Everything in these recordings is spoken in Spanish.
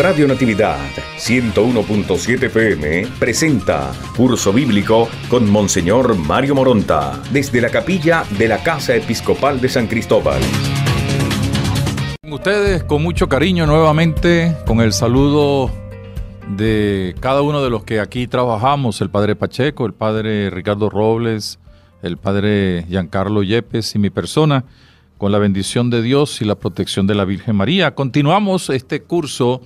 Radio Natividad 101.7 PM presenta Curso Bíblico con Monseñor Mario Moronta desde la capilla de la Casa Episcopal de San Cristóbal. Ustedes con mucho cariño nuevamente, con el saludo de cada uno de los que aquí trabajamos, el padre Pacheco, el padre Ricardo Robles, el padre Giancarlo Yepes y mi persona con la bendición de Dios y la protección de la Virgen María. Continuamos este curso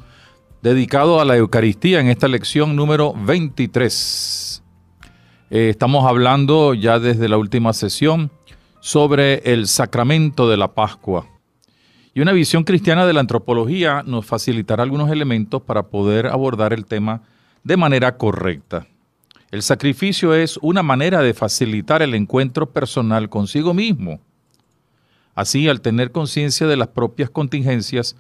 dedicado a la Eucaristía en esta lección número 23. Eh, estamos hablando ya desde la última sesión sobre el sacramento de la Pascua. Y una visión cristiana de la antropología nos facilitará algunos elementos para poder abordar el tema de manera correcta. El sacrificio es una manera de facilitar el encuentro personal consigo mismo. Así, al tener conciencia de las propias contingencias,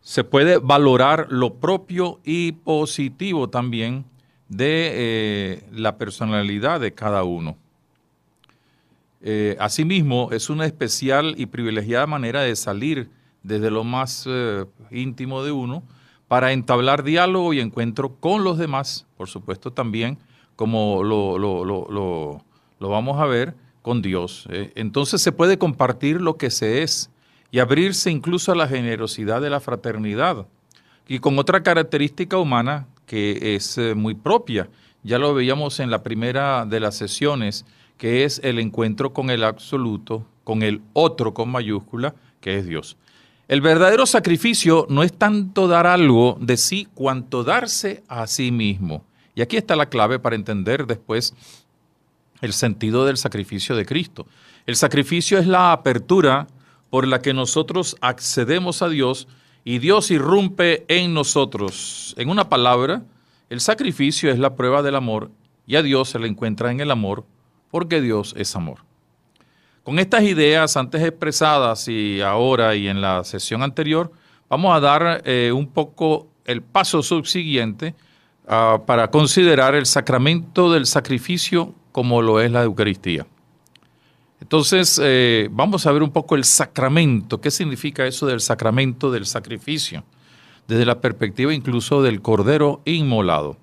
se puede valorar lo propio y positivo también de eh, la personalidad de cada uno. Eh, asimismo, es una especial y privilegiada manera de salir desde lo más eh, íntimo de uno para entablar diálogo y encuentro con los demás, por supuesto también, como lo vamos a ver, con Dios. entonces se puede compartir lo que se es y abrirse incluso a la generosidad de la fraternidad, y con otra característica humana que es eh, muy propia. Ya lo veíamos en la primera de las sesiones, que es el encuentro con el absoluto, con el otro con mayúscula, que es Dios. El verdadero sacrificio no es tanto dar algo de sí cuanto darse a sí mismo. Y aquí está la clave para entender después el sentido del sacrificio de Cristo. El sacrificio es la apertura por la que nosotros accedemos a Dios y Dios irrumpe en nosotros. En una palabra, el sacrificio es la prueba del amor y a Dios se le encuentra en el amor porque Dios es amor. Con estas ideas antes expresadas y ahora y en la sesión anterior, vamos a dar eh, un poco el paso subsiguiente ah, para considerar el sacramento del sacrificio como lo es la Eucaristía. Entonces, eh, vamos a ver un poco el sacramento. ¿Qué significa eso del sacramento del sacrificio? Desde la perspectiva incluso del Cordero inmolado.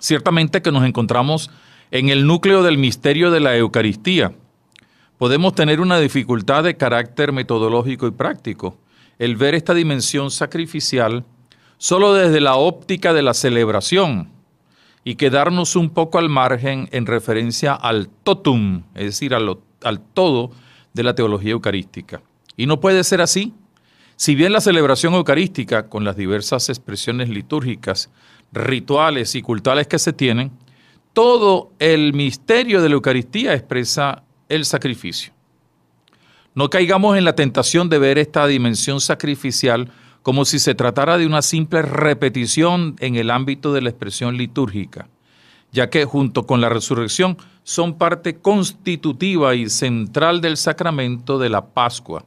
Ciertamente que nos encontramos en el núcleo del misterio de la Eucaristía. Podemos tener una dificultad de carácter metodológico y práctico. El ver esta dimensión sacrificial solo desde la óptica de la celebración y quedarnos un poco al margen en referencia al totum, es decir, a lo al todo de la teología eucarística. Y no puede ser así. Si bien la celebración eucarística, con las diversas expresiones litúrgicas, rituales y culturales que se tienen, todo el misterio de la Eucaristía expresa el sacrificio. No caigamos en la tentación de ver esta dimensión sacrificial como si se tratara de una simple repetición en el ámbito de la expresión litúrgica, ya que junto con la resurrección son parte constitutiva y central del sacramento de la Pascua.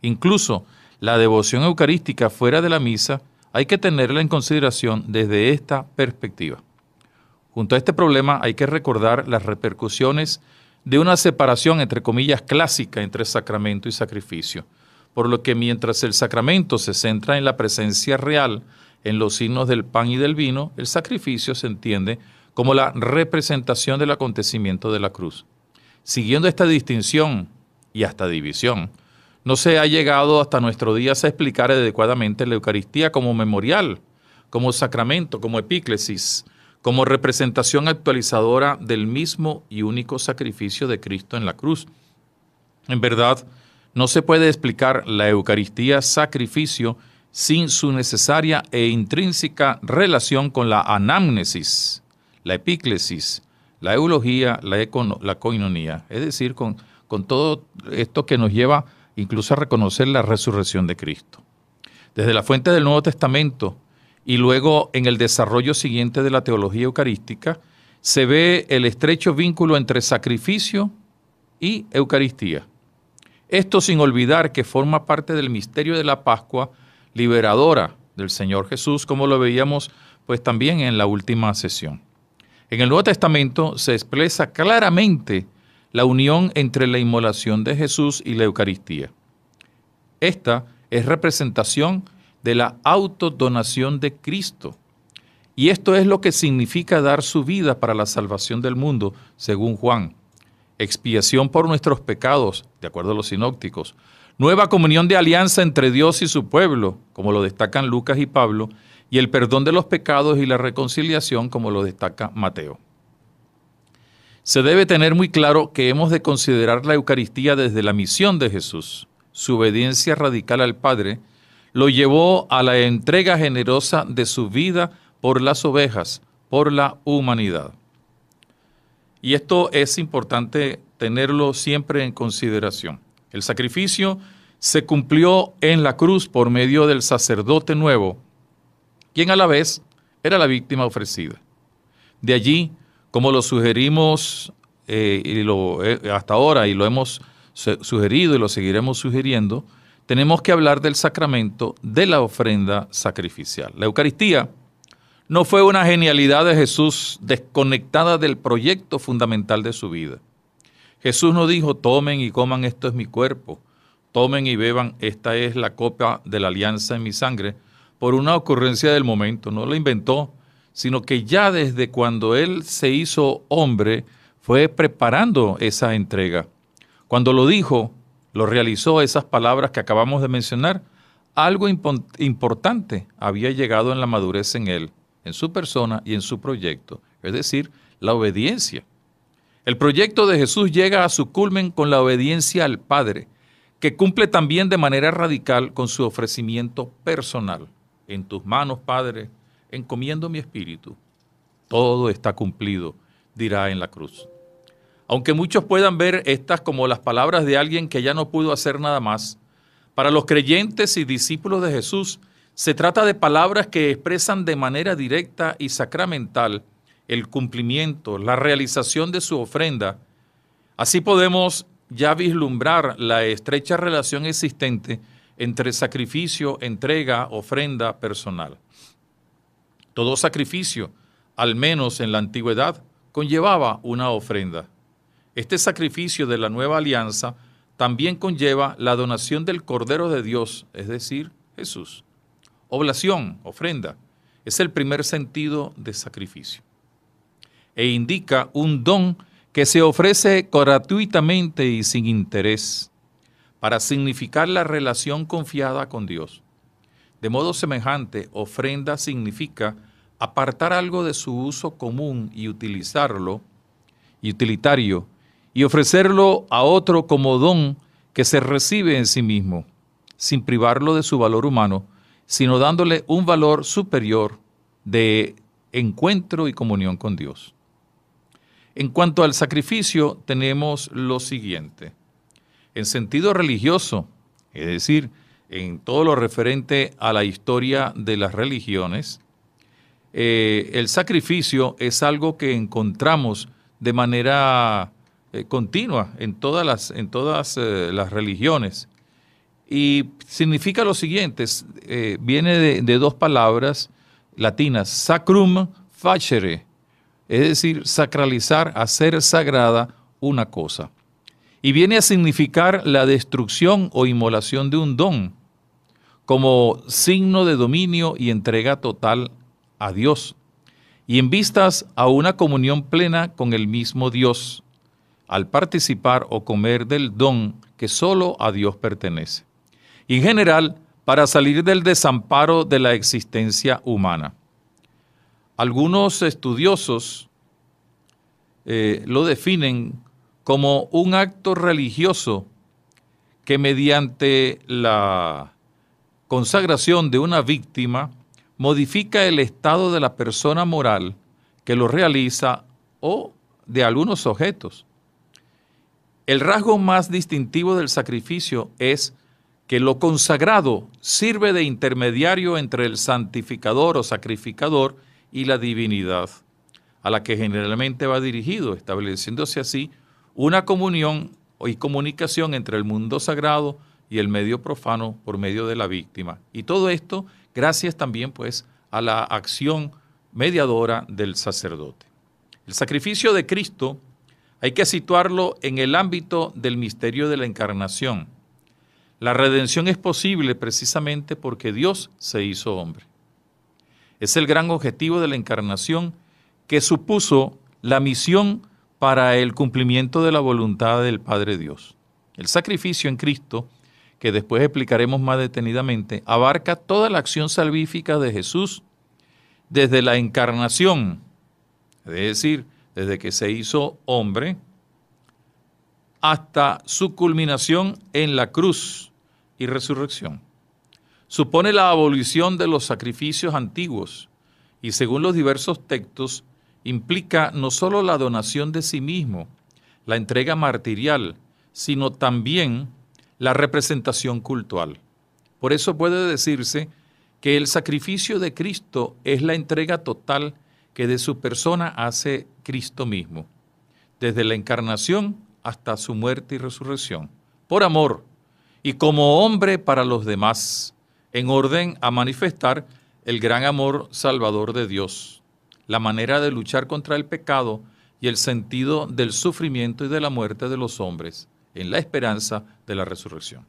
Incluso la devoción eucarística fuera de la misa hay que tenerla en consideración desde esta perspectiva. Junto a este problema hay que recordar las repercusiones de una separación, entre comillas, clásica entre sacramento y sacrificio, por lo que mientras el sacramento se centra en la presencia real, en los signos del pan y del vino, el sacrificio se entiende como la representación del acontecimiento de la cruz. Siguiendo esta distinción y hasta división, no se ha llegado hasta nuestros días a explicar adecuadamente la Eucaristía como memorial, como sacramento, como epíclesis, como representación actualizadora del mismo y único sacrificio de Cristo en la cruz. En verdad, no se puede explicar la Eucaristía sacrificio sin su necesaria e intrínseca relación con la anámnesis, la epíclesis, la eulogía, la, coinonía, es decir, con, con todo esto que nos lleva incluso a reconocer la resurrección de Cristo. Desde la fuente del Nuevo Testamento y luego en el desarrollo siguiente de la teología eucarística, se ve el estrecho vínculo entre sacrificio y Eucaristía. Esto sin olvidar que forma parte del misterio de la Pascua liberadora del Señor Jesús, como lo veíamos pues también en la última sesión. En el Nuevo Testamento se expresa claramente la unión entre la inmolación de Jesús y la Eucaristía. Esta es representación de la autodonación de Cristo. Y esto es lo que significa dar su vida para la salvación del mundo, según Juan. Expiación por nuestros pecados, de acuerdo a los sinópticos. Nueva comunión de alianza entre Dios y su pueblo, como lo destacan Lucas y Pablo, y el perdón de los pecados y la reconciliación, como lo destaca Mateo. Se debe tener muy claro que hemos de considerar la Eucaristía desde la misión de Jesús. Su obediencia radical al Padre lo llevó a la entrega generosa de su vida por las ovejas, por la humanidad. Y esto es importante tenerlo siempre en consideración. El sacrificio se cumplió en la cruz por medio del sacerdote nuevo, quien a la vez era la víctima ofrecida. De allí, como lo sugerimos eh, lo, eh, hasta ahora y lo hemos sugerido y lo seguiremos sugiriendo, tenemos que hablar del sacramento de la ofrenda sacrificial. La Eucaristía no fue una genialidad de Jesús desconectada del proyecto fundamental de su vida. Jesús no dijo, tomen y coman, esto es mi cuerpo, tomen y beban, esta es la copa de la alianza en mi sangre, por una ocurrencia del momento, no lo inventó, sino que ya desde cuando él se hizo hombre fue preparando esa entrega. Cuando lo dijo, lo realizó esas palabras que acabamos de mencionar, algo importante había llegado en la madurez en él, en su persona y en su proyecto, es decir, la obediencia. El proyecto de Jesús llega a su culmen con la obediencia al Padre, que cumple también de manera radical con su ofrecimiento personal. En tus manos, Padre, encomiendo mi espíritu. Todo está cumplido, dirá en la cruz. Aunque muchos puedan ver estas como las palabras de alguien que ya no pudo hacer nada más, para los creyentes y discípulos de Jesús se trata de palabras que expresan de manera directa y sacramental el cumplimiento, la realización de su ofrenda. Así podemos ya vislumbrar la estrecha relación existente entre sacrificio, entrega, ofrenda personal. Todo sacrificio, al menos en la antigüedad, conllevaba una ofrenda. Este sacrificio de la nueva alianza también conlleva la donación del Cordero de Dios, es decir, Jesús. Oblación, ofrenda, es el primer sentido de sacrificio. E indica un don que se ofrece gratuitamente y sin interés para significar la relación confiada con Dios. De modo semejante, ofrenda significa apartar algo de su uso común y utilizarlo, y utilitario, y ofrecerlo a otro como don que se recibe en sí mismo, sin privarlo de su valor humano, sino dándole un valor superior de encuentro y comunión con Dios. En cuanto al sacrificio, tenemos lo siguiente en sentido religioso, es decir, en todo lo referente a la historia de las religiones, eh, el sacrificio es algo que encontramos de manera eh, continua en todas, eh, las, religiones. Y significa lo siguiente, viene de, dos palabras latinas, sacrum facere, es decir, sacralizar, hacer sagrada una cosa y viene a significar la destrucción o inmolación de un don como signo de dominio y entrega total a Dios y en vistas a una comunión plena con el mismo Dios al participar o comer del don que solo a Dios pertenece. Y En general, para salir del desamparo de la existencia humana. Algunos estudiosos eh, lo definen como un acto religioso que mediante la consagración de una víctima modifica el estado de la persona moral que lo realiza o de algunos objetos. El rasgo más distintivo del sacrificio es que lo consagrado sirve de intermediario entre el santificador o sacrificador y la divinidad, a la que generalmente va dirigido, estableciéndose así una comunión y comunicación entre el mundo sagrado y el medio profano por medio de la víctima. Y todo esto gracias también pues a la acción mediadora del sacerdote. El sacrificio de Cristo hay que situarlo en el ámbito del misterio de la encarnación. La redención es posible precisamente porque Dios se hizo hombre. Es el gran objetivo de la encarnación que supuso la misión para el cumplimiento de la voluntad del Padre Dios. El sacrificio en Cristo, que después explicaremos más detenidamente, abarca toda la acción salvífica de Jesús desde la encarnación, es decir, desde que se hizo hombre, hasta su culminación en la cruz y resurrección. Supone la abolición de los sacrificios antiguos y según los diversos textos implica no solo la donación de sí mismo, la entrega martirial, sino también la representación cultural. Por eso puede decirse que el sacrificio de Cristo es la entrega total que de su persona hace Cristo mismo, desde la encarnación hasta su muerte y resurrección, por amor y como hombre para los demás, en orden a manifestar el gran amor salvador de Dios la manera de luchar contra el pecado y el sentido del sufrimiento y de la muerte de los hombres, en la esperanza de la resurrección.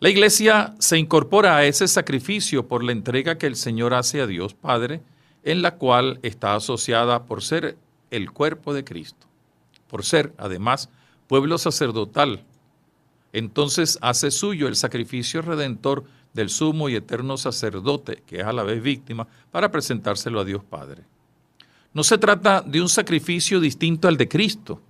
La iglesia se incorpora a ese sacrificio por la entrega que el Señor hace a Dios Padre, en la cual está asociada por ser el cuerpo de Cristo, por ser, además, pueblo sacerdotal. Entonces hace suyo el sacrificio redentor del sumo y eterno sacerdote, que es a la vez víctima, para presentárselo a Dios Padre. No se trata de un sacrificio distinto al de Cristo,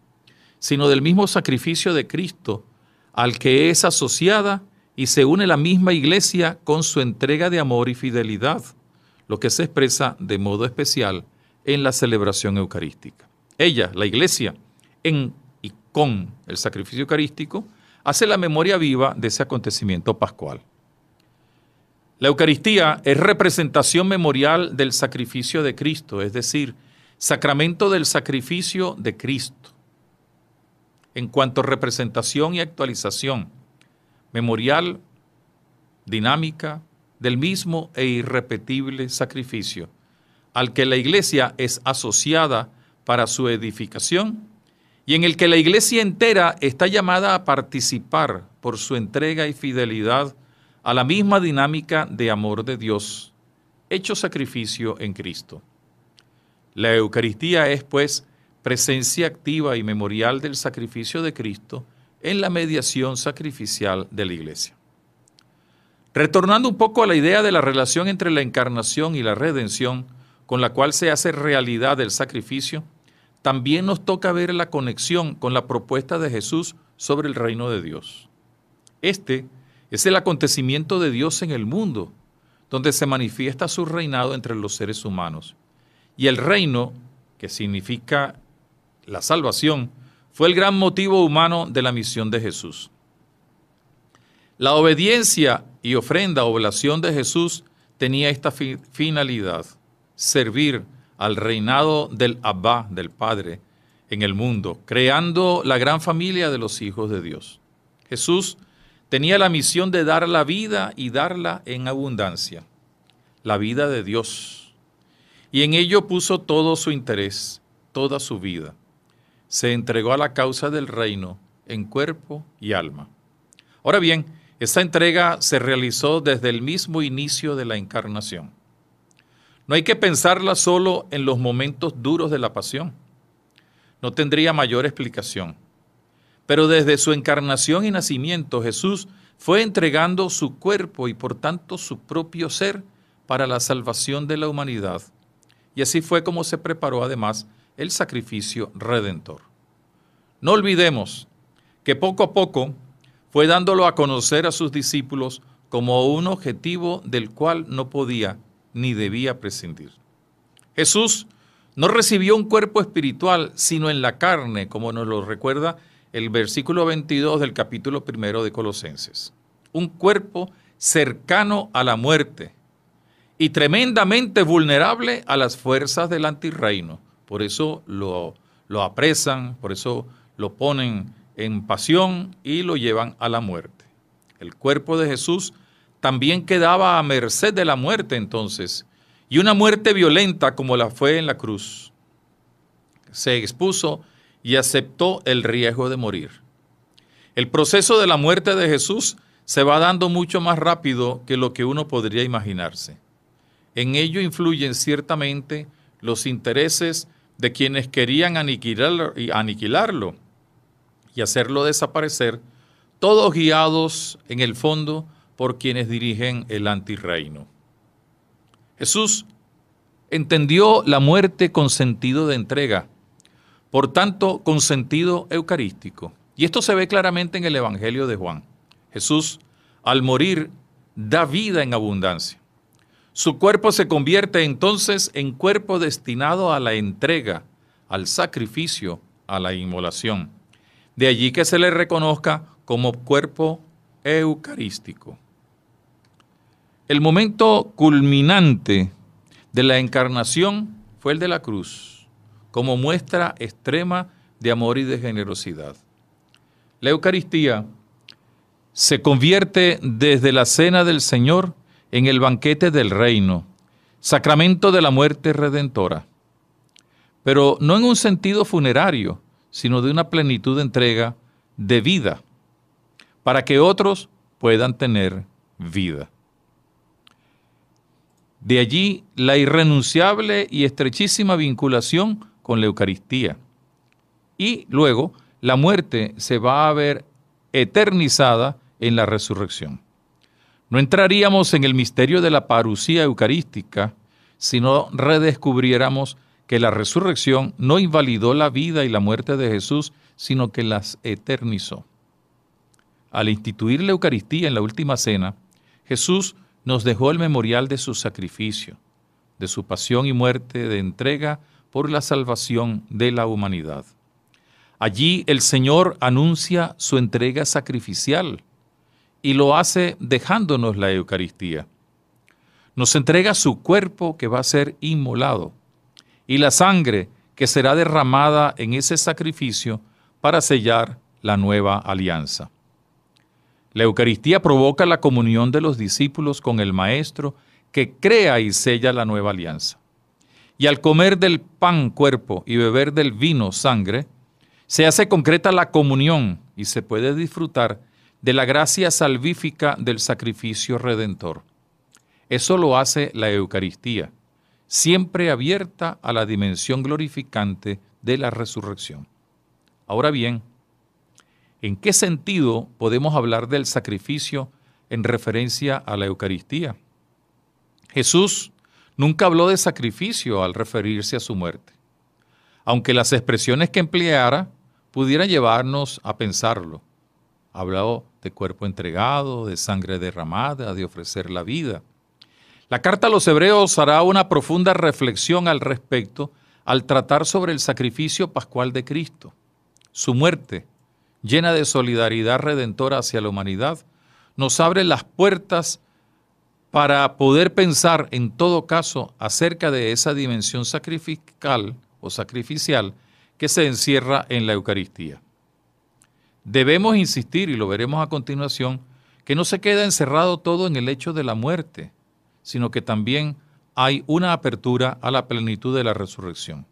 sino del mismo sacrificio de Cristo al que es asociada y se une la misma iglesia con su entrega de amor y fidelidad, lo que se expresa de modo especial en la celebración eucarística. Ella, la iglesia, en y con el sacrificio eucarístico, hace la memoria viva de ese acontecimiento pascual. La Eucaristía es representación memorial del sacrificio de Cristo, es decir, Sacramento del sacrificio de Cristo. En cuanto a representación y actualización, memorial, dinámica, del mismo e irrepetible sacrificio, al que la iglesia es asociada para su edificación y en el que la iglesia entera está llamada a participar por su entrega y fidelidad a la misma dinámica de amor de Dios, hecho sacrificio en Cristo. La Eucaristía es, pues, presencia activa y memorial del sacrificio de Cristo en la mediación sacrificial de la Iglesia. Retornando un poco a la idea de la relación entre la encarnación y la redención, con la cual se hace realidad el sacrificio, también nos toca ver la conexión con la propuesta de Jesús sobre el reino de Dios. Este es el acontecimiento de Dios en el mundo, donde se manifiesta su reinado entre los seres humanos. Y el reino, que significa la salvación, fue el gran motivo humano de la misión de Jesús. La obediencia y ofrenda oblación de Jesús tenía esta finalidad, servir al reinado del Abba, del Padre, en el mundo, creando la gran familia de los hijos de Dios. Jesús tenía la misión de dar la vida y darla en abundancia, la vida de Dios y en ello puso todo su interés, toda su vida. Se entregó a la causa del reino en cuerpo y alma. Ahora bien, esta entrega se realizó desde el mismo inicio de la encarnación. No hay que pensarla solo en los momentos duros de la pasión. No tendría mayor explicación. Pero desde su encarnación y nacimiento Jesús fue entregando su cuerpo y por tanto su propio ser para la salvación de la humanidad y así fue como se preparó además el sacrificio redentor. No olvidemos que poco a poco fue dándolo a conocer a sus discípulos como un objetivo del cual no podía ni debía prescindir. Jesús no recibió un cuerpo espiritual, sino en la carne, como nos lo recuerda el versículo 22 del capítulo primero de Colosenses. Un cuerpo cercano a la muerte, y tremendamente vulnerable a las fuerzas del antirreino. Por eso lo, lo apresan, por eso lo ponen en pasión y lo llevan a la muerte. El cuerpo de Jesús también quedaba a merced de la muerte entonces, y una muerte violenta como la fue en la cruz. Se expuso y aceptó el riesgo de morir. El proceso de la muerte de Jesús se va dando mucho más rápido que lo que uno podría imaginarse. En ello influyen ciertamente los intereses de quienes querían aniquilarlo, aniquilarlo y hacerlo desaparecer, todos guiados en el fondo por quienes dirigen el antirreino. Jesús entendió la muerte con sentido de entrega, por tanto con sentido eucarístico. Y esto se ve claramente en el Evangelio de Juan. Jesús, al morir, da vida en abundancia. Su cuerpo se convierte entonces en cuerpo destinado a la entrega, al sacrificio, a la inmolación. De allí que se le reconozca como cuerpo eucarístico. El momento culminante de la encarnación fue el de la cruz, como muestra extrema de amor y de generosidad. La Eucaristía se convierte desde la cena del Señor en el banquete del reino, sacramento de la muerte redentora, pero no en un sentido funerario, sino de una plenitud de entrega de vida, para que otros puedan tener vida. De allí la irrenunciable y estrechísima vinculación con la Eucaristía. Y luego la muerte se va a ver eternizada en la resurrección. No entraríamos en el misterio de la parucía eucarística si no redescubriéramos que la resurrección no invalidó la vida y la muerte de Jesús, sino que las eternizó. Al instituir la Eucaristía en la última cena, Jesús nos dejó el memorial de su sacrificio, de su pasión y muerte de entrega por la salvación de la humanidad. Allí el Señor anuncia su entrega sacrificial, y lo hace dejándonos la Eucaristía. Nos entrega su cuerpo que va a ser inmolado y la sangre que será derramada en ese sacrificio para sellar la nueva alianza. La Eucaristía provoca la comunión de los discípulos con el Maestro que crea y sella la nueva alianza. Y al comer del pan cuerpo y beber del vino sangre, se hace concreta la comunión y se puede disfrutar de la gracia salvífica del sacrificio redentor. Eso lo hace la Eucaristía, siempre abierta a la dimensión glorificante de la resurrección. Ahora bien, ¿en qué sentido podemos hablar del sacrificio en referencia a la Eucaristía? Jesús nunca habló de sacrificio al referirse a su muerte, aunque las expresiones que empleara pudieran llevarnos a pensarlo. Habló de cuerpo entregado, de sangre derramada, de ofrecer la vida. La carta a los hebreos hará una profunda reflexión al respecto al tratar sobre el sacrificio pascual de Cristo. Su muerte, llena de solidaridad redentora hacia la humanidad, nos abre las puertas para poder pensar en todo caso acerca de esa dimensión sacrificial o sacrificial que se encierra en la Eucaristía. Debemos insistir, y lo veremos a continuación, que no se queda encerrado todo en el hecho de la muerte, sino que también hay una apertura a la plenitud de la resurrección.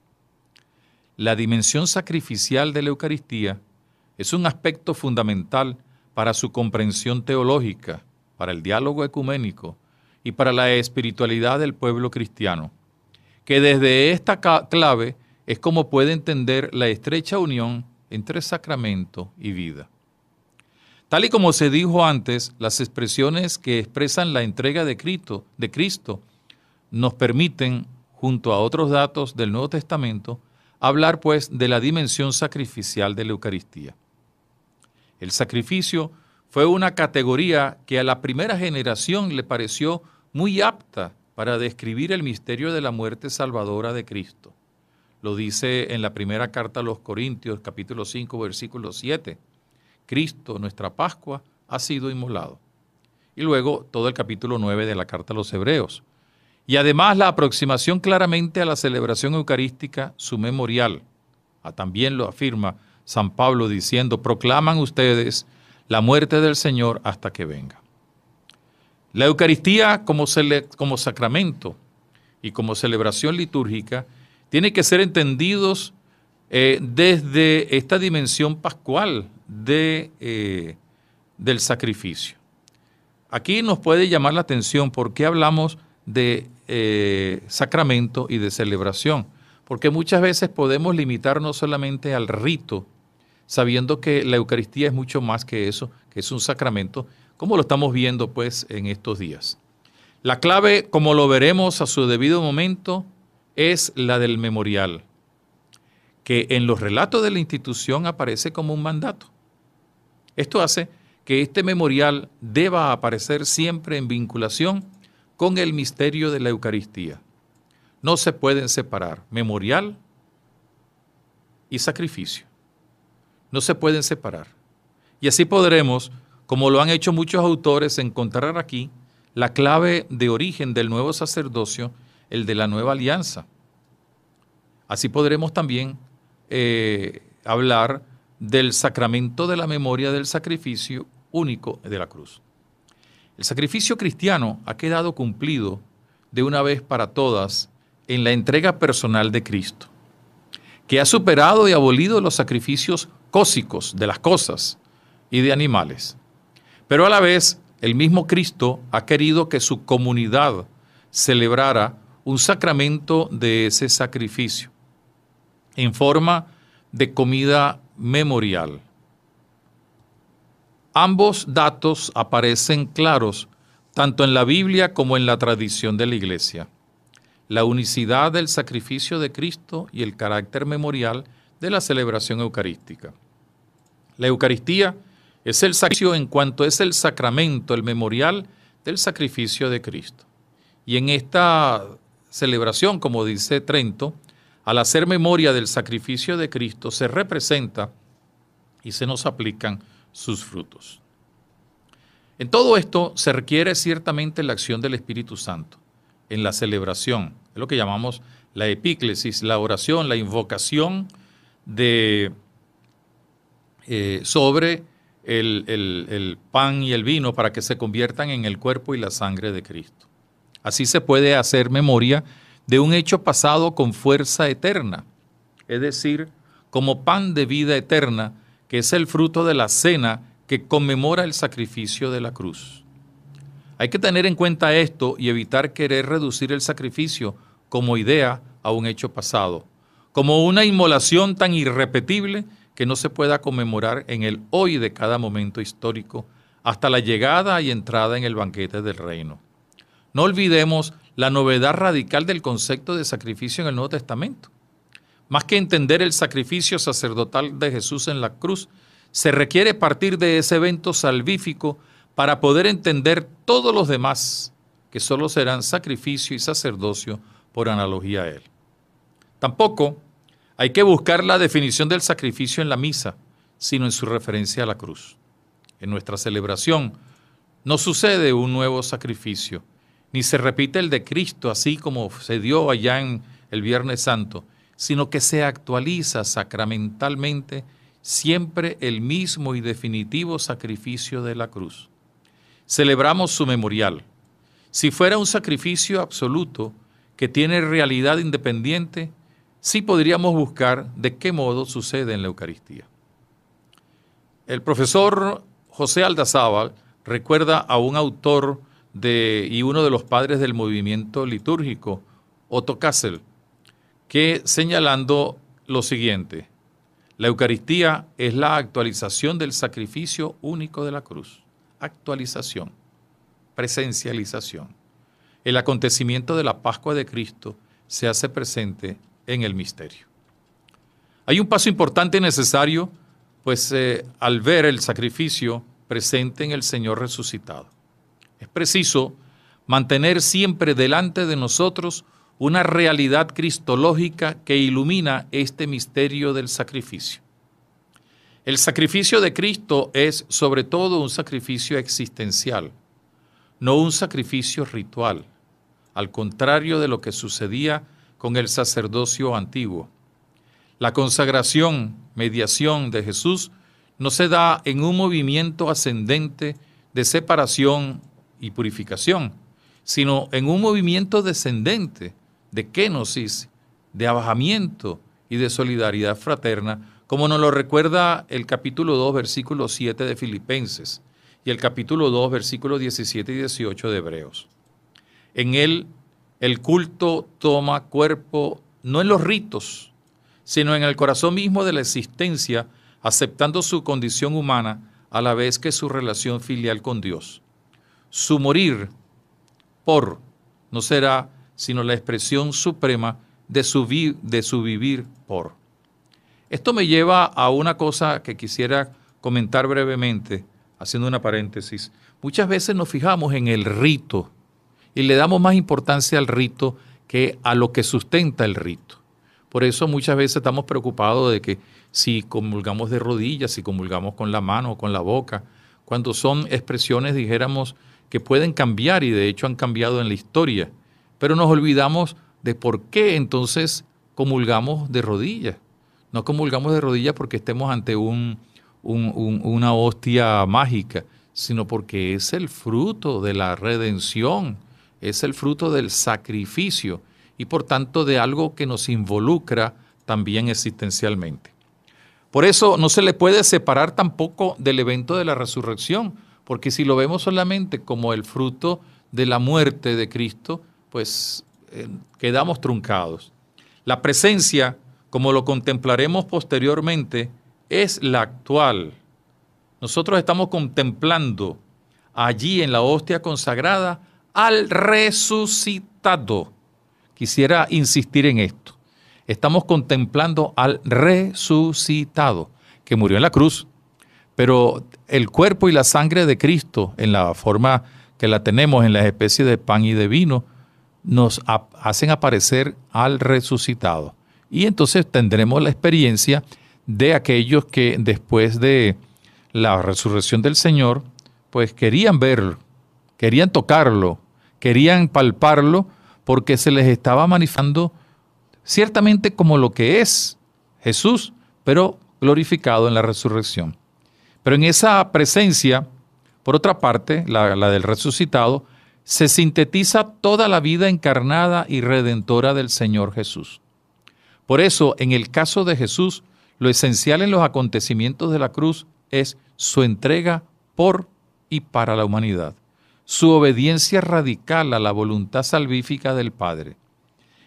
La dimensión sacrificial de la Eucaristía es un aspecto fundamental para su comprensión teológica, para el diálogo ecuménico y para la espiritualidad del pueblo cristiano, que desde esta clave es como puede entender la estrecha unión entre sacramento y vida. Tal y como se dijo antes, las expresiones que expresan la entrega de Cristo, de Cristo nos permiten, junto a otros datos del Nuevo Testamento, hablar pues de la dimensión sacrificial de la Eucaristía. El sacrificio fue una categoría que a la primera generación le pareció muy apta para describir el misterio de la muerte salvadora de Cristo. Lo dice en la primera carta a los Corintios, capítulo 5, versículo 7. Cristo, nuestra Pascua, ha sido inmolado. Y luego todo el capítulo 9 de la carta a los Hebreos. Y además la aproximación claramente a la celebración eucarística, su memorial. Ah, también lo afirma San Pablo diciendo, proclaman ustedes la muerte del Señor hasta que venga. La Eucaristía como, como sacramento y como celebración litúrgica tienen que ser entendidos eh, desde esta dimensión pascual de, eh, del sacrificio. Aquí nos puede llamar la atención por qué hablamos de eh, sacramento y de celebración, porque muchas veces podemos limitarnos solamente al rito, sabiendo que la Eucaristía es mucho más que eso, que es un sacramento, como lo estamos viendo pues en estos días. La clave, como lo veremos a su debido momento, es la del memorial, que en los relatos de la institución aparece como un mandato. Esto hace que este memorial deba aparecer siempre en vinculación con el misterio de la Eucaristía. No se pueden separar memorial y sacrificio. No se pueden separar. Y así podremos, como lo han hecho muchos autores, encontrar aquí la clave de origen del nuevo sacerdocio el de la nueva alianza. Así podremos también eh, hablar del sacramento de la memoria del sacrificio único de la cruz. El sacrificio cristiano ha quedado cumplido de una vez para todas en la entrega personal de Cristo, que ha superado y abolido los sacrificios cósicos de las cosas y de animales. Pero a la vez, el mismo Cristo ha querido que su comunidad celebrara un sacramento de ese sacrificio en forma de comida memorial. Ambos datos aparecen claros tanto en la Biblia como en la tradición de la Iglesia. La unicidad del sacrificio de Cristo y el carácter memorial de la celebración eucarística. La Eucaristía es el sacrificio en cuanto es el sacramento, el memorial del sacrificio de Cristo. Y en esta celebración, como dice Trento, al hacer memoria del sacrificio de Cristo, se representa y se nos aplican sus frutos. En todo esto se requiere ciertamente la acción del Espíritu Santo, en la celebración, es lo que llamamos la epíclesis, la oración, la invocación de, eh, sobre el pan y el vino para que se conviertan en el cuerpo y la sangre de Cristo. Así se puede hacer memoria de un hecho pasado con fuerza eterna, es decir, como pan de vida eterna, que es el fruto de la cena que conmemora el sacrificio de la cruz. Hay que tener en cuenta esto y evitar querer reducir el sacrificio como idea a un hecho pasado, como una inmolación tan irrepetible que no se pueda conmemorar en el hoy de cada momento histórico, hasta la llegada y entrada en el banquete del reino. No olvidemos la novedad radical del concepto de sacrificio en el Nuevo Testamento. Más que entender el sacrificio sacerdotal de Jesús en la cruz, se requiere partir de ese evento salvífico para poder entender todos los demás, que solo serán sacrificio y sacerdocio por analogía a Él. Tampoco hay que buscar la definición del sacrificio en la misa, sino en su referencia a la cruz. En nuestra celebración no sucede un nuevo sacrificio, ni se repite el de Cristo, así como se dio allá en el Viernes Santo, sino que se actualiza sacramentalmente siempre el mismo y definitivo sacrificio de la cruz. Celebramos su memorial. Si fuera un sacrificio absoluto que tiene realidad independiente, sí podríamos buscar de qué modo sucede en la Eucaristía. El profesor José Aldazábal recuerda a un autor y uno de los padres del movimiento litúrgico, Otto Kassel, que señalando lo siguiente, la Eucaristía es la actualización del sacrificio único de la cruz, actualización, presencialización. El acontecimiento de la Pascua de Cristo se hace presente en el misterio. Hay un paso importante y necesario, pues eh, al ver el sacrificio presente en el Señor resucitado. Es preciso mantener siempre delante de nosotros una realidad cristológica que ilumina este misterio del sacrificio. El sacrificio de Cristo es sobre todo un sacrificio existencial, no un sacrificio ritual, al contrario de lo que sucedía con el sacerdocio antiguo. La consagración, mediación de Jesús no se da en un movimiento ascendente de separación y purificación, sino en un movimiento descendente de quenosis, de abajamiento y de solidaridad fraterna, como nos lo recuerda el capítulo 2, versículo 7 de Filipenses y el capítulo 2, versículos 17 y 18 de Hebreos. En él el culto toma cuerpo no en los ritos, sino en el corazón mismo de la existencia, aceptando su condición humana a la vez que su relación filial con Dios su morir por no será sino la expresión suprema de su, de vivir por. Esto me lleva a una cosa que quisiera comentar brevemente, haciendo una paréntesis. Muchas veces nos fijamos en el rito y le damos más importancia al rito que a lo que sustenta el rito. Por eso muchas veces estamos preocupados de que si comulgamos de rodillas, si comulgamos con la mano o con la boca, cuando son expresiones, dijéramos, que pueden cambiar y de hecho han cambiado en la historia, pero nos olvidamos de por qué entonces comulgamos de rodillas. No comulgamos de rodillas porque estemos ante una hostia mágica, sino porque es el fruto de la redención, es el fruto del sacrificio y por tanto de algo que nos involucra también existencialmente. Por eso no se le puede separar tampoco del evento de la resurrección, porque si lo vemos solamente como el fruto de la muerte de Cristo, pues eh, quedamos truncados. La presencia, como lo contemplaremos posteriormente, es la actual. Nosotros estamos contemplando allí en la hostia consagrada al resucitado. Quisiera insistir en esto. Estamos contemplando al resucitado que murió en la cruz, pero el cuerpo y la sangre de Cristo, en la forma que la tenemos en las especies de pan y de vino, nos hacen aparecer al resucitado. Y entonces tendremos la experiencia de aquellos que después de la resurrección del Señor, pues querían verlo, querían tocarlo, querían palparlo, porque se les estaba manifestando ciertamente como lo que es Jesús, pero glorificado en la resurrección. Pero en esa presencia, por otra parte, la, la del resucitado, se sintetiza toda la vida encarnada y redentora del Señor Jesús. Por eso, en el caso de Jesús, lo esencial en los acontecimientos de la cruz es su entrega por y para la humanidad, su obediencia radical a la voluntad salvífica del Padre.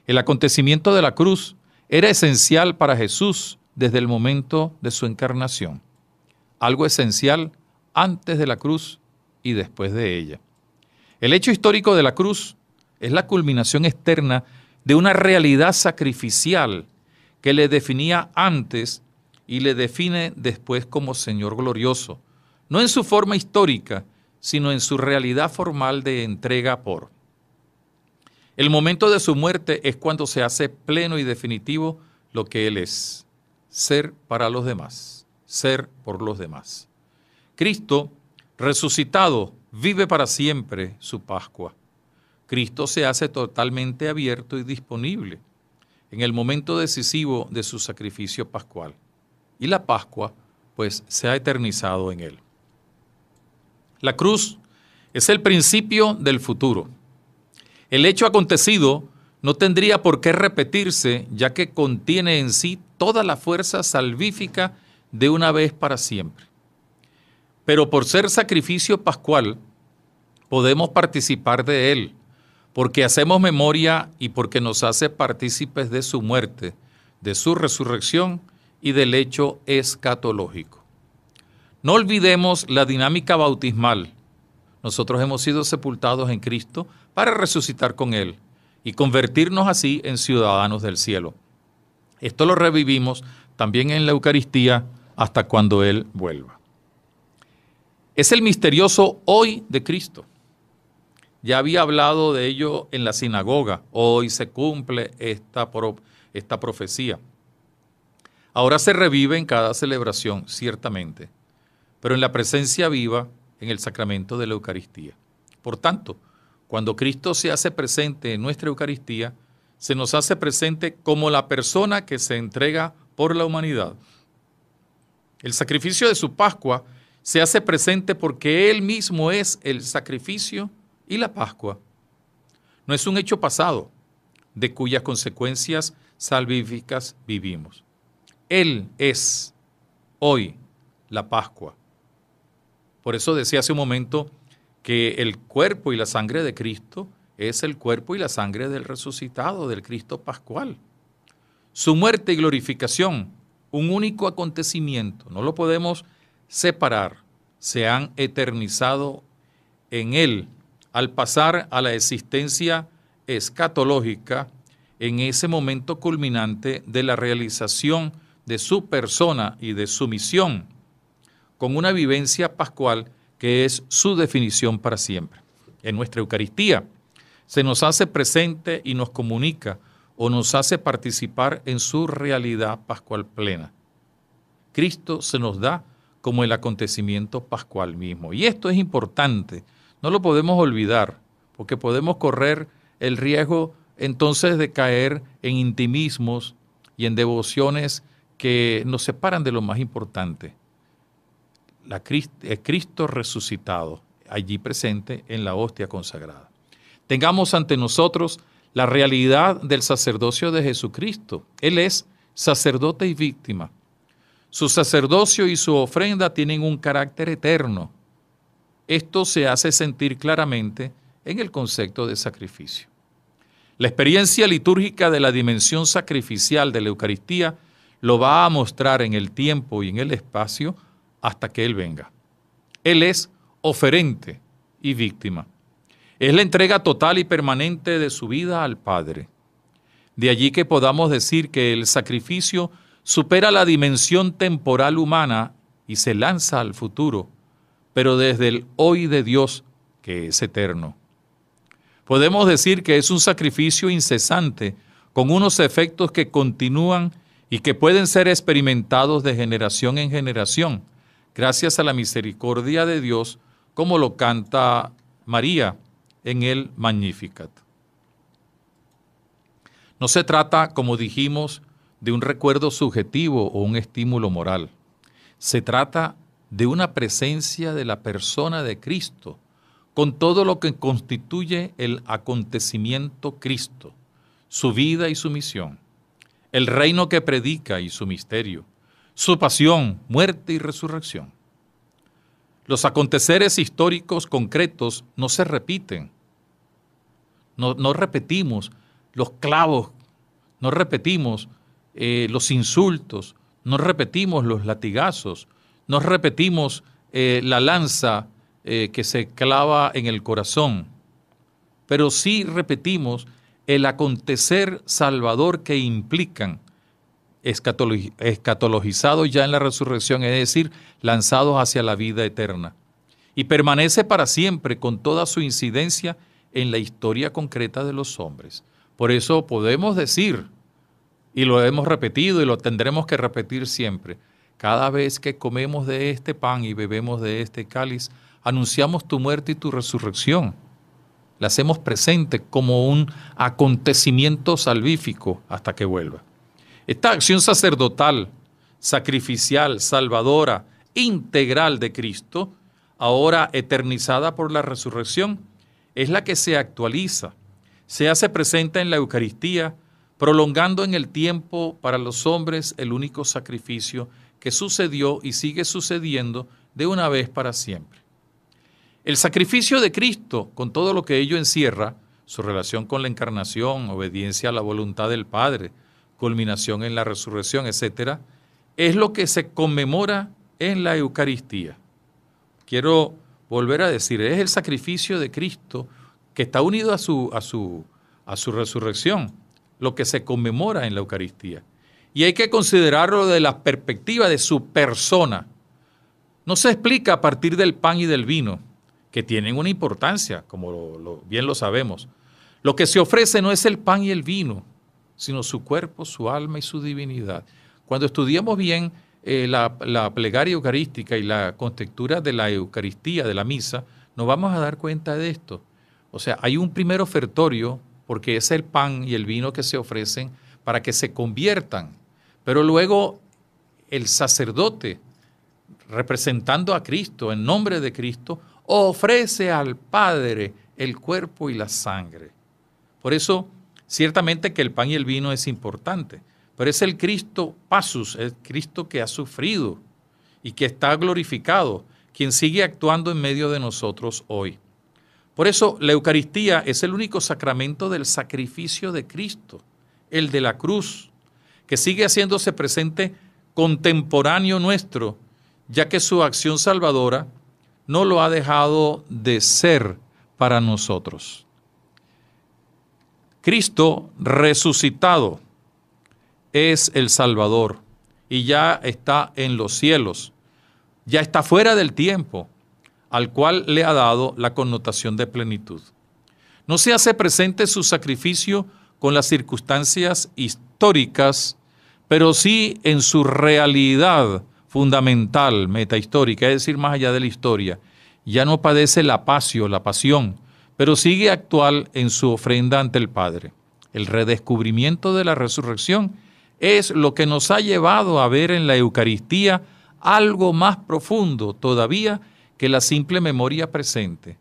El acontecimiento de la cruz era esencial para Jesús desde el momento de su encarnación algo esencial antes de la cruz y después de ella. El hecho histórico de la cruz es la culminación externa de una realidad sacrificial que le definía antes y le define después como Señor glorioso, no en su forma histórica, sino en su realidad formal de entrega por. El momento de su muerte es cuando se hace pleno y definitivo lo que Él es, ser para los demás ser por los demás. Cristo, resucitado, vive para siempre su Pascua. Cristo se hace totalmente abierto y disponible en el momento decisivo de su sacrificio pascual. Y la Pascua, pues, se ha eternizado en él. La cruz es el principio del futuro. El hecho acontecido no tendría por qué repetirse, ya que contiene en sí toda la fuerza salvífica de una vez para siempre. Pero por ser sacrificio pascual, podemos participar de él, porque hacemos memoria y porque nos hace partícipes de su muerte, de su resurrección y del hecho escatológico. No olvidemos la dinámica bautismal. Nosotros hemos sido sepultados en Cristo para resucitar con Él y convertirnos así en ciudadanos del cielo. Esto lo revivimos también en la Eucaristía hasta cuando Él vuelva. Es el misterioso hoy de Cristo. Ya había hablado de ello en la sinagoga. Hoy se cumple esta, esta profecía. Ahora se revive en cada celebración, ciertamente, pero en la presencia viva en el sacramento de la Eucaristía. Por tanto, cuando Cristo se hace presente en nuestra Eucaristía, se nos hace presente como la persona que se entrega por la humanidad el sacrificio de su Pascua se hace presente porque Él mismo es el sacrificio y la Pascua. No es un hecho pasado, de cuyas consecuencias salvíficas vivimos. Él es hoy la Pascua. Por eso decía hace un momento que el cuerpo y la sangre de Cristo es el cuerpo y la sangre del resucitado, del Cristo Pascual. Su muerte y glorificación un único acontecimiento, no lo podemos separar, se han eternizado en él al pasar a la existencia escatológica en ese momento culminante de la realización de su persona y de su misión, con una vivencia pascual que es su definición para siempre. En nuestra Eucaristía se nos hace presente y nos comunica o nos hace participar en su realidad pascual plena. Cristo se nos da como el acontecimiento pascual mismo. Y esto es importante, no lo podemos olvidar, porque podemos correr el riesgo entonces de caer en intimismos y en devociones que nos separan de lo más importante, la Cristo resucitado, allí presente en la hostia consagrada. Tengamos ante nosotros la realidad del sacerdocio de Jesucristo. Él es sacerdote y víctima. Su sacerdocio y su ofrenda tienen un carácter eterno. Esto se hace sentir claramente en el concepto de sacrificio. La experiencia litúrgica de la dimensión sacrificial de la Eucaristía lo va a mostrar en el tiempo y en el espacio hasta que Él venga. Él es oferente y víctima. Es la entrega total y permanente de su vida al Padre. De allí que podamos decir que el sacrificio supera la dimensión temporal humana y se lanza al futuro, pero desde el hoy de Dios, que es eterno. Podemos decir que es un sacrificio incesante, con unos efectos que continúan y que pueden ser experimentados de generación en generación, gracias a la misericordia de Dios, como lo canta María en el Magnificat. No se trata, como dijimos, de un recuerdo subjetivo o un estímulo moral. Se trata de una presencia de la persona de Cristo, con todo lo que constituye el acontecimiento Cristo, su vida y su misión, el reino que predica y su misterio, su pasión, muerte y resurrección. Los aconteceres históricos concretos no se repiten, no, repetimos los clavos, no repetimos eh, los insultos, no repetimos los latigazos, no repetimos eh, la lanza eh, que se clava en el corazón, pero sí repetimos el acontecer salvador que implican escatologizados ya en la resurrección, es decir, lanzados hacia la vida eterna. Y permanece para siempre con toda su incidencia en la historia concreta de los hombres. Por eso podemos decir, y lo hemos repetido y lo tendremos que repetir siempre, cada vez que comemos de este pan y bebemos de este cáliz, anunciamos tu muerte y tu resurrección. La hacemos presente como un acontecimiento salvífico hasta que vuelva. Esta acción sacerdotal, sacrificial, salvadora, integral de Cristo, ahora eternizada por la resurrección, es la que se actualiza, se hace presente en la Eucaristía, prolongando en el tiempo para los hombres el único sacrificio que sucedió y sigue sucediendo de una vez para siempre. El sacrificio de Cristo, con todo lo que ello encierra, su relación con la encarnación, obediencia a la voluntad del Padre, culminación en la resurrección, etc., es lo que se conmemora en la Eucaristía. Quiero volver a decir, es el sacrificio de Cristo que está unido a su, a su, a su resurrección, lo que se conmemora en la Eucaristía. Y hay que considerarlo de la perspectiva de su persona. No se explica a partir del pan y del vino, que tienen una importancia, como bien lo sabemos. Lo que se ofrece no es el pan y el vino, sino su cuerpo, su alma y su divinidad. Cuando estudiamos bien eh, la, la, plegaria eucarística y la contextura de la Eucaristía, de la misa, nos vamos a dar cuenta de esto. O sea, hay un primer ofertorio, porque es el pan y el vino que se ofrecen para que se conviertan. Pero luego el sacerdote, representando a Cristo, en nombre de Cristo, ofrece al Padre el cuerpo y la sangre. Por eso, ciertamente que el pan y el vino es importante, pero es el Cristo Pasus, el Cristo que ha sufrido y que está glorificado, quien sigue actuando en medio de nosotros hoy. Por eso la Eucaristía es el único sacramento del sacrificio de Cristo, el de la cruz, que sigue haciéndose presente contemporáneo nuestro, ya que su acción salvadora no lo ha dejado de ser para nosotros. Cristo resucitado es el Salvador y ya está en los cielos, ya está fuera del tiempo, al cual le ha dado la connotación de plenitud. No se hace presente su sacrificio con las circunstancias históricas, pero sí en su realidad fundamental, metahistórica, es decir, más allá de la historia. Ya no padece la pasión la pasión, pero sigue actual en su ofrenda ante el Padre. El redescubrimiento de la resurrección es lo que nos ha llevado a ver en la Eucaristía algo más profundo todavía que la simple memoria presente.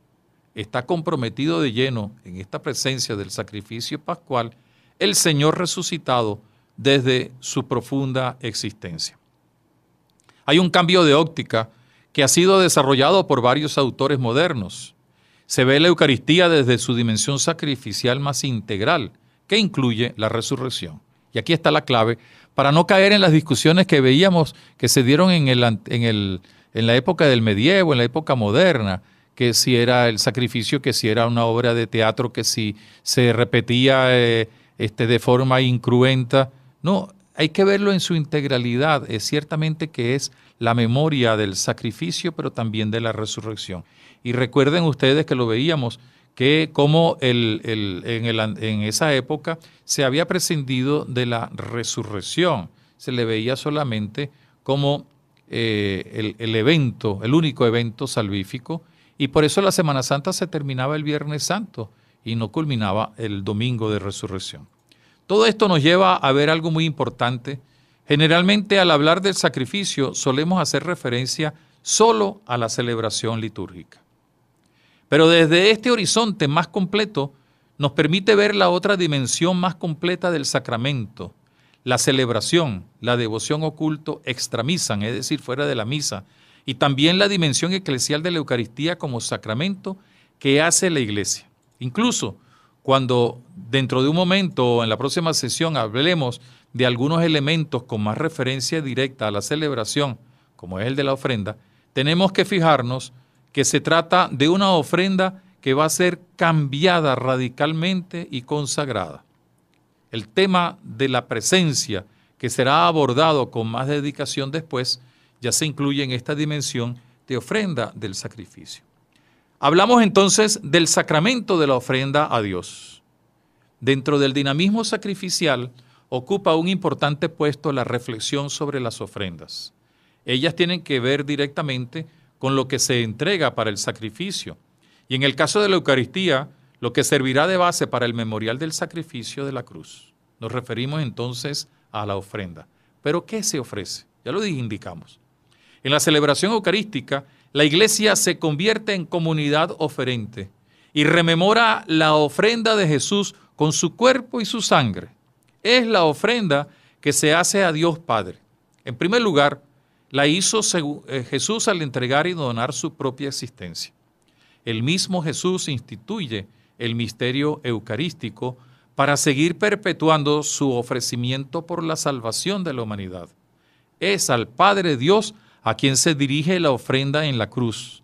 Está comprometido de lleno en esta presencia del sacrificio pascual el Señor resucitado desde su profunda existencia. Hay un cambio de óptica que ha sido desarrollado por varios autores modernos. Se ve la Eucaristía desde su dimensión sacrificial más integral, que incluye la resurrección y aquí está la clave, para no caer en las discusiones que veíamos que se dieron en, en, la época del medievo, en la época moderna, que si era el sacrificio, que si era una obra de teatro, que si se repetía eh, este, de forma incruenta. No, hay que verlo en su integralidad. Es ciertamente que es la memoria del sacrificio, pero también de la resurrección. Y recuerden ustedes que lo veíamos que como el, en, esa época se había prescindido de la resurrección, se le veía solamente como eh, el, evento, el único evento salvífico, y por eso la Semana Santa se terminaba el Viernes Santo y no culminaba el domingo de resurrección. Todo esto nos lleva a ver algo muy importante. Generalmente al hablar del sacrificio solemos hacer referencia solo a la celebración litúrgica. Pero desde este horizonte más completo nos permite ver la otra dimensión más completa del sacramento, la celebración, la devoción oculto extramisan, es decir, fuera de la misa, y también la dimensión eclesial de la Eucaristía como sacramento que hace la iglesia. Incluso cuando dentro de un momento o en la próxima sesión hablemos de algunos elementos con más referencia directa a la celebración, como es el de la ofrenda, tenemos que fijarnos que se trata de una ofrenda que va a ser cambiada radicalmente y consagrada. El tema de la presencia, que será abordado con más dedicación después, ya se incluye en esta dimensión de ofrenda del sacrificio. Hablamos entonces del sacramento de la ofrenda a Dios. Dentro del dinamismo sacrificial ocupa un importante puesto la reflexión sobre las ofrendas. Ellas tienen que ver directamente con lo que se entrega para el sacrificio. Y en el caso de la Eucaristía, lo que servirá de base para el memorial del sacrificio de la cruz. Nos referimos entonces a la ofrenda. Pero ¿qué se ofrece? Ya lo indicamos. En la celebración eucarística, la iglesia se convierte en comunidad oferente y rememora la ofrenda de Jesús con su cuerpo y su sangre. Es la ofrenda que se hace a Dios Padre. En primer lugar, la hizo eh, Jesús al entregar y donar su propia existencia. El mismo Jesús instituye el misterio eucarístico para seguir perpetuando su ofrecimiento por la salvación de la humanidad. Es al Padre Dios a quien se dirige la ofrenda en la cruz.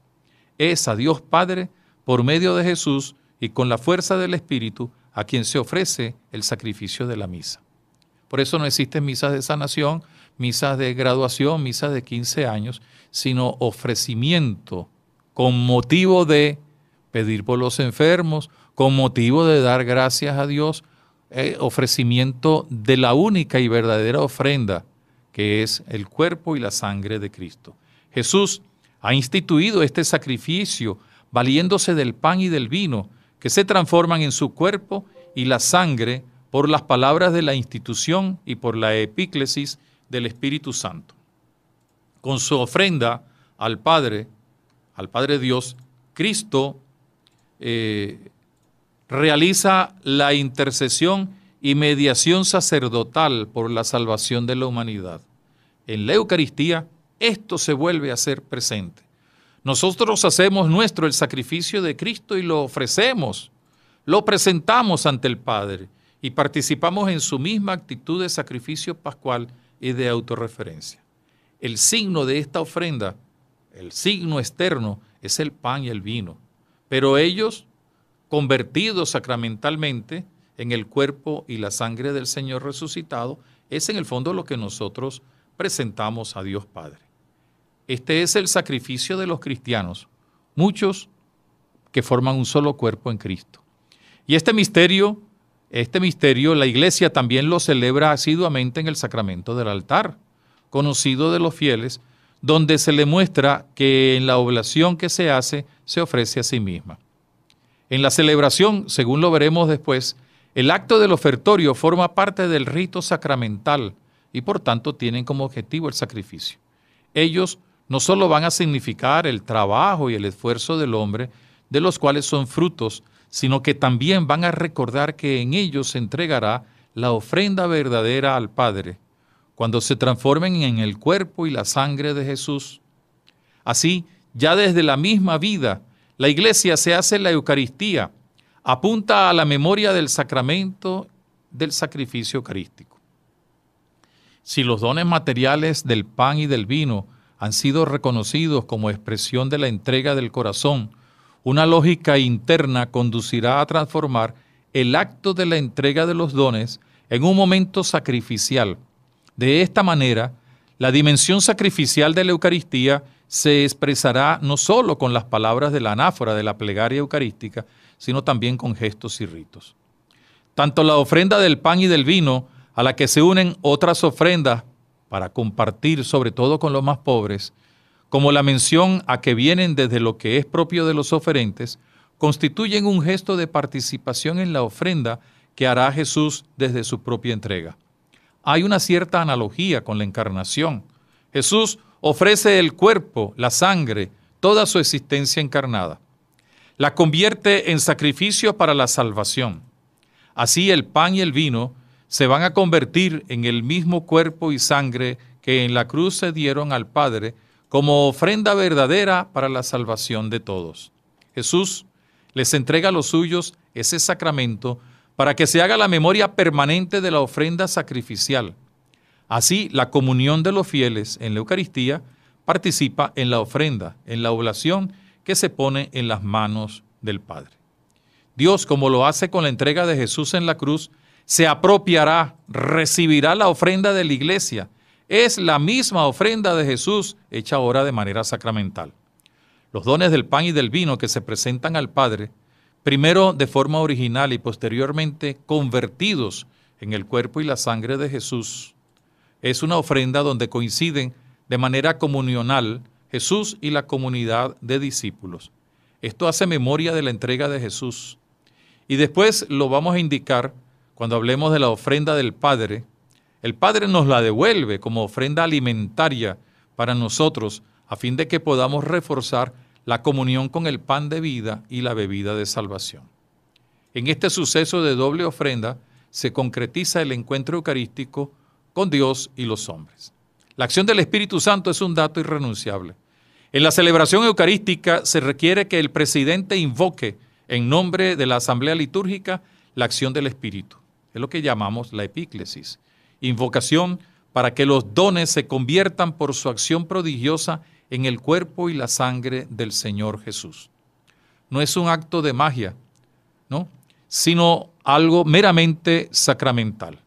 Es a Dios Padre, por medio de Jesús y con la fuerza del Espíritu, a quien se ofrece el sacrificio de la misa. Por eso no existen misas de sanación, misas de graduación, misas de 15 años, sino ofrecimiento con motivo de pedir por los enfermos, con motivo de dar gracias a Dios, eh, ofrecimiento de la única y verdadera ofrenda, que es el cuerpo y la sangre de Cristo. Jesús ha instituido este sacrificio valiéndose del pan y del vino, que se transforman en su cuerpo y la sangre por las palabras de la institución y por la epíclesis del Espíritu Santo. Con su ofrenda al Padre, al Padre Dios, Cristo eh, realiza la intercesión y mediación sacerdotal por la salvación de la humanidad. En la Eucaristía esto se vuelve a ser presente. Nosotros hacemos nuestro el sacrificio de Cristo y lo ofrecemos, lo presentamos ante el Padre y participamos en su misma actitud de sacrificio pascual y de autorreferencia. El signo de esta ofrenda, el signo externo, es el pan y el vino, pero ellos, convertidos sacramentalmente en el cuerpo y la sangre del Señor resucitado, es en el fondo lo que nosotros presentamos a Dios Padre. Este es el sacrificio de los cristianos, muchos que forman un solo cuerpo en Cristo. Y este misterio este misterio la iglesia también lo celebra asiduamente en el sacramento del altar, conocido de los fieles, donde se le muestra que en la oblación que se hace se ofrece a sí misma. En la celebración, según lo veremos después, el acto del ofertorio forma parte del rito sacramental y por tanto tienen como objetivo el sacrificio. Ellos no solo van a significar el trabajo y el esfuerzo del hombre, de los cuales son frutos, sino que también van a recordar que en ellos se entregará la ofrenda verdadera al Padre, cuando se transformen en el cuerpo y la sangre de Jesús. Así, ya desde la misma vida, la iglesia se hace la Eucaristía, apunta a la memoria del sacramento del sacrificio eucarístico. Si los dones materiales del pan y del vino han sido reconocidos como expresión de la entrega del corazón, una lógica interna conducirá a transformar el acto de la entrega de los dones en un momento sacrificial. De esta manera, la dimensión sacrificial de la Eucaristía se expresará no solo con las palabras de la anáfora de la plegaria eucarística, sino también con gestos y ritos. Tanto la ofrenda del pan y del vino, a la que se unen otras ofrendas para compartir sobre todo con los más pobres, como la mención a que vienen desde lo que es propio de los oferentes, constituyen un gesto de participación en la ofrenda que hará Jesús desde su propia entrega. Hay una cierta analogía con la encarnación. Jesús ofrece el cuerpo, la sangre, toda su existencia encarnada. La convierte en sacrificio para la salvación. Así el pan y el vino se van a convertir en el mismo cuerpo y sangre que en la cruz se dieron al Padre como ofrenda verdadera para la salvación de todos. Jesús les entrega a los suyos ese sacramento para que se haga la memoria permanente de la ofrenda sacrificial. Así, la comunión de los fieles en la Eucaristía participa en la ofrenda, en la oblación que se pone en las manos del Padre. Dios, como lo hace con la entrega de Jesús en la cruz, se apropiará, recibirá la ofrenda de la iglesia es la misma ofrenda de Jesús hecha ahora de manera sacramental. Los dones del pan y del vino que se presentan al Padre, primero de forma original y posteriormente convertidos en el cuerpo y la sangre de Jesús, es una ofrenda donde coinciden de manera comunional Jesús y la comunidad de discípulos. Esto hace memoria de la entrega de Jesús. Y después lo vamos a indicar cuando hablemos de la ofrenda del Padre, el Padre nos la devuelve como ofrenda alimentaria para nosotros, a fin de que podamos reforzar la comunión con el pan de vida y la bebida de salvación. En este suceso de doble ofrenda se concretiza el encuentro eucarístico con Dios y los hombres. La acción del Espíritu Santo es un dato irrenunciable. En la celebración eucarística se requiere que el presidente invoque en nombre de la asamblea litúrgica la acción del Espíritu. Es lo que llamamos la epíclesis. Invocación para que los dones se conviertan por su acción prodigiosa en el cuerpo y la sangre del Señor Jesús. No es un acto de magia, ¿no? sino algo meramente sacramental.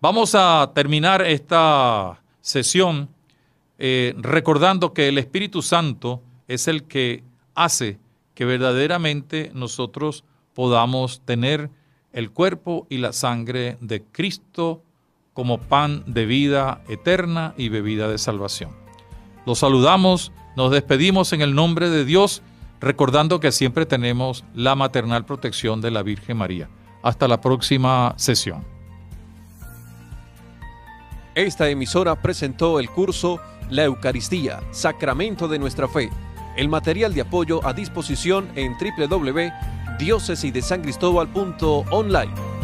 Vamos a terminar esta sesión eh, recordando que el Espíritu Santo es el que hace que verdaderamente nosotros podamos tener el cuerpo y la sangre de Cristo como pan de vida eterna y bebida de salvación. Los saludamos, nos despedimos en el nombre de Dios, recordando que siempre tenemos la maternal protección de la Virgen María. Hasta la próxima sesión. Esta emisora presentó el curso La Eucaristía, Sacramento de nuestra Fe. El material de apoyo a disposición en www.diócesidesangristóbal.online.